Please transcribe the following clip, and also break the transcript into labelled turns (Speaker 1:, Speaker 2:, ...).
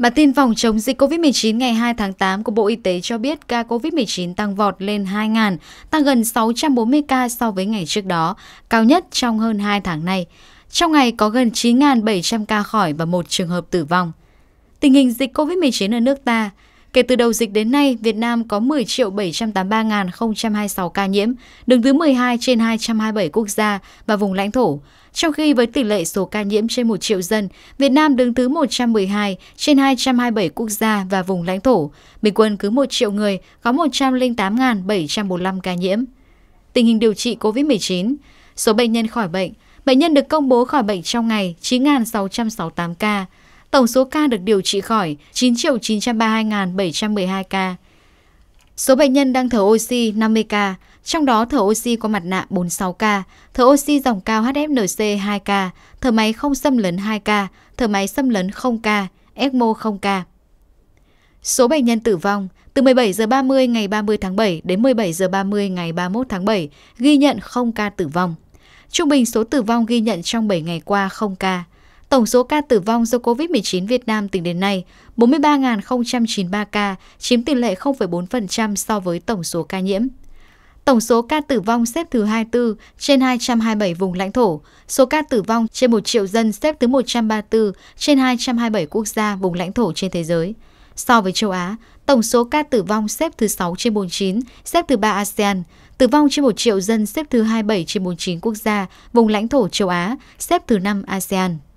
Speaker 1: Bản tin phòng chống dịch COVID-19 ngày 2 tháng 8 của Bộ Y tế cho biết ca COVID-19 tăng vọt lên 2.000, tăng gần 640 ca so với ngày trước đó, cao nhất trong hơn 2 tháng nay. Trong ngày có gần 9.700 ca khỏi và một trường hợp tử vong. Tình hình dịch COVID-19 ở nước ta – Kể từ đầu dịch đến nay, Việt Nam có 10 783.026 ca nhiễm, đứng thứ 12 trên 227 quốc gia và vùng lãnh thổ. Trong khi với tỷ lệ số ca nhiễm trên 1 triệu dân, Việt Nam đứng thứ 112 trên 227 quốc gia và vùng lãnh thổ. Bình quân cứ 1 triệu người có 108.745 ca nhiễm. Tình hình điều trị COVID-19 Số bệnh nhân khỏi bệnh Bệnh nhân được công bố khỏi bệnh trong ngày 9.668 ca Tổng số ca được điều trị khỏi 9 932 712 ca. Số bệnh nhân đang thở oxy 50 ca, trong đó thở oxy qua mặt nạ 46 ca, thở oxy dòng cao HFNC 2 ca, thở máy không xâm lấn 2 ca, thở máy xâm lấn 0 ca, ECMO 0 ca. Số bệnh nhân tử vong từ 17 giờ 30 ngày 30 tháng 7 đến 17 giờ 30 ngày 31 tháng 7 ghi nhận 0 ca tử vong. Trung bình số tử vong ghi nhận trong 7 ngày qua 0 ca. Tổng số ca tử vong do COVID-19 Việt Nam tính đến nay 43.093 ca, chiếm tỷ lệ 0,4% so với tổng số ca nhiễm. Tổng số ca tử vong xếp thứ 24 trên 227 vùng lãnh thổ, số ca tử vong trên 1 triệu dân xếp thứ 134 trên 227 quốc gia vùng lãnh thổ trên thế giới. So với châu Á, tổng số ca tử vong xếp thứ 6 trên 49, xếp thứ 3 ASEAN, tử vong trên 1 triệu dân xếp thứ 27 trên 49 quốc gia, vùng lãnh thổ châu Á, xếp thứ 5 ASEAN.